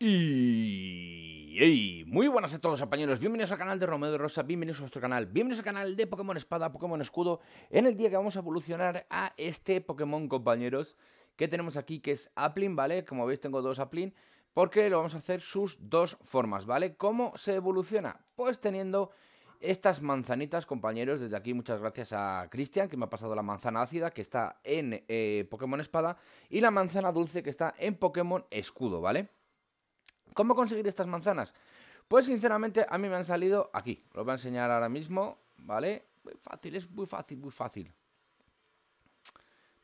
Y... muy buenas a todos compañeros, bienvenidos al canal de Romeo Rosa, bienvenidos a nuestro canal, bienvenidos al canal de Pokémon Espada, Pokémon Escudo, en el día que vamos a evolucionar a este Pokémon compañeros que tenemos aquí que es Aplin, ¿vale? Como veis tengo dos Aplin, porque lo vamos a hacer sus dos formas, ¿vale? ¿Cómo se evoluciona? Pues teniendo estas manzanitas, compañeros. Desde aquí, muchas gracias a Cristian, que me ha pasado la manzana ácida, que está en eh, Pokémon Espada, y la manzana dulce, que está en Pokémon Escudo, ¿vale? ¿Cómo conseguir estas manzanas? Pues sinceramente a mí me han salido aquí. Lo voy a enseñar ahora mismo, ¿vale? Muy fácil, es muy fácil, muy fácil.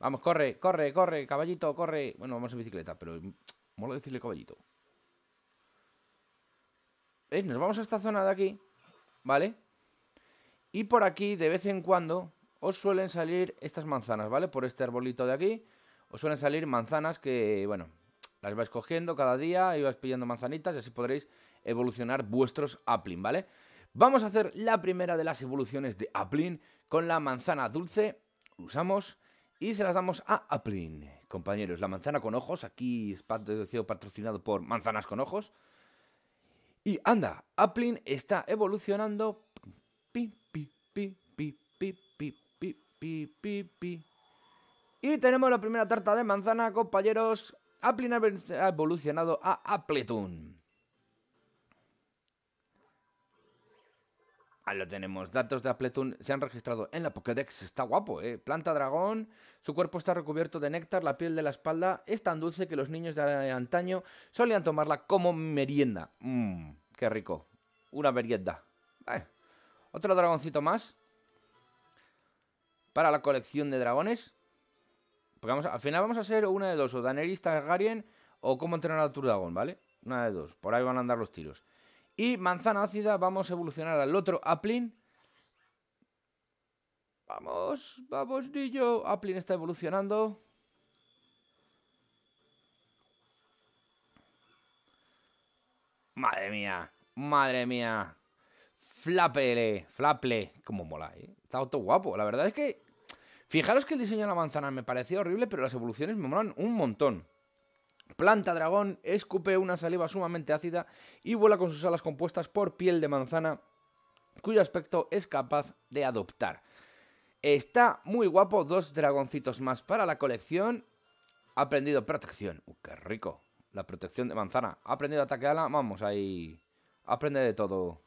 Vamos, corre, corre, corre, caballito, corre. Bueno, vamos en bicicleta, pero mola decirle caballito. ¿Veis? Eh, nos vamos a esta zona de aquí, ¿vale? Y por aquí, de vez en cuando, os suelen salir estas manzanas, ¿vale? Por este arbolito de aquí, os suelen salir manzanas que, bueno, las vais cogiendo cada día y vais pillando manzanitas y así podréis evolucionar vuestros Aplin, ¿vale? Vamos a hacer la primera de las evoluciones de Aplin con la manzana dulce. Usamos y se las damos a Aplin, compañeros. La manzana con ojos, aquí es patrocinado por Manzanas con Ojos. Y anda, Aplin está evolucionando. Pi, pi, pi, pi, pi, pi, pi, pi, Y tenemos la primera tarta de manzana, compañeros. Aplin ha evolucionado a Appleton. Ahí lo tenemos. Datos de Appleton se han registrado en la Pokédex. Está guapo, ¿eh? Planta dragón. Su cuerpo está recubierto de néctar. La piel de la espalda es tan dulce que los niños de antaño solían tomarla como merienda. Mmm, qué rico. Una merienda. Eh, otro dragoncito más. Para la colección de dragones vamos al final vamos a ser una de dos, o Daenerys Targaryen o cómo entrenar a Turdagon, ¿vale? Una de dos, por ahí van a andar los tiros. Y manzana ácida, vamos a evolucionar al otro Aplin. Vamos, vamos, niño. Aplin está evolucionando. Madre mía, madre mía. Flapele, flaple, como mola, ¿eh? Está todo guapo. La verdad es que Fijaros que el diseño de la manzana me parecía horrible, pero las evoluciones me molan un montón. Planta dragón, escupe una saliva sumamente ácida y vuela con sus alas compuestas por piel de manzana, cuyo aspecto es capaz de adoptar. Está muy guapo, dos dragoncitos más para la colección. Ha aprendido protección. ¡Qué rico! La protección de manzana. Ha aprendido ataque ala. Vamos, ahí. Aprende de todo.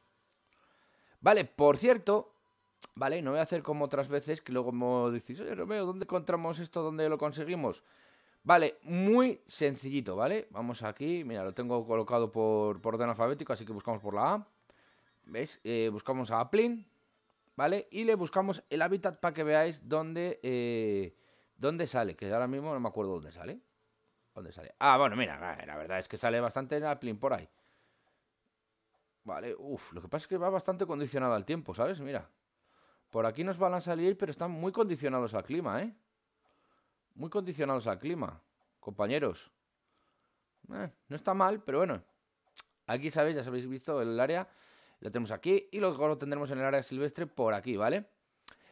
Vale, por cierto, ¿Vale? No voy a hacer como otras veces que luego me decís, oye Romeo, ¿dónde encontramos esto? ¿Dónde lo conseguimos? Vale, muy sencillito, ¿vale? Vamos aquí, mira, lo tengo colocado por, orden alfabético, así que buscamos por la A. ves eh, buscamos a Aplin, ¿vale? Y le buscamos el hábitat para que veáis dónde, eh, dónde sale, que ahora mismo no me acuerdo dónde sale. ¿Dónde sale? Ah, bueno, mira, ah, la verdad es que sale bastante en Aplin por ahí. Vale, uff, lo que pasa es que va bastante condicionado al tiempo, ¿sabes? Mira, por aquí nos van a salir, pero están muy condicionados al clima, ¿eh? Muy condicionados al clima, compañeros. Eh, no está mal, pero bueno. Aquí sabéis, ya habéis visto el área. Lo tenemos aquí y luego lo tendremos en el área silvestre por aquí, ¿vale?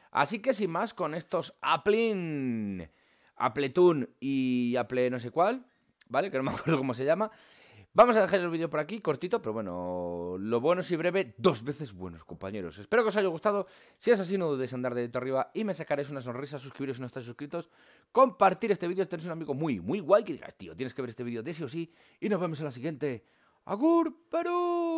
Así que sin más, con estos Aplin, Apletun y Aple no sé cuál, ¿vale? Que no me acuerdo cómo se llama. Vamos a dejar el vídeo por aquí, cortito, pero bueno, lo bueno y breve, dos veces buenos, compañeros. Espero que os haya gustado. Si es así, no dudéis andar de dedito arriba y me sacaréis una sonrisa, suscribiros si no estáis suscritos, compartir este vídeo tenéis un amigo muy, muy guay que digas, tío, tienes que ver este vídeo de sí o sí. Y nos vemos en la siguiente. ¡Agur, Perú!